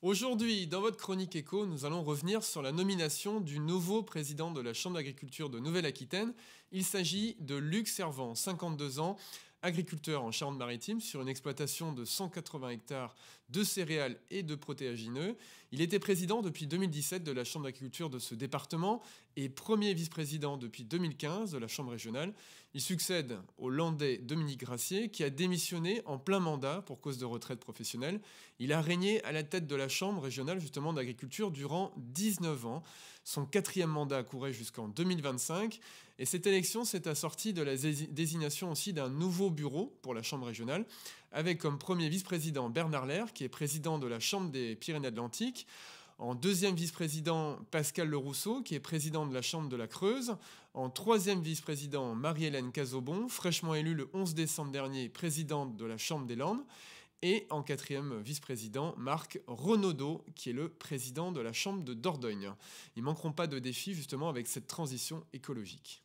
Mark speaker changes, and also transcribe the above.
Speaker 1: Aujourd'hui, dans votre chronique écho, nous allons revenir sur la nomination du nouveau président de la Chambre d'agriculture de Nouvelle-Aquitaine. Il s'agit de Luc Servant, 52 ans, agriculteur en Charente-Maritime sur une exploitation de 180 hectares de céréales et de protéagineux. Il était président depuis 2017 de la Chambre d'agriculture de ce département et premier vice-président depuis 2015 de la Chambre régionale. Il succède au landais Dominique Gracier qui a démissionné en plein mandat pour cause de retraite professionnelle. Il a régné à la tête de la Chambre régionale justement d'agriculture durant 19 ans. Son quatrième mandat courait jusqu'en 2025 et cette élection s'est assortie de la désignation aussi d'un nouveau au bureau pour la Chambre régionale, avec comme premier vice-président Bernard Lair, qui est président de la Chambre des Pyrénées-Atlantiques, en deuxième vice-président Pascal Le Rousseau, qui est président de la Chambre de la Creuse, en troisième vice-président Marie-Hélène Cazobon, fraîchement élue le 11 décembre dernier présidente de la Chambre des Landes, et en quatrième vice-président Marc Renaudot, qui est le président de la Chambre de Dordogne. Ils manqueront pas de défis justement avec cette transition écologique.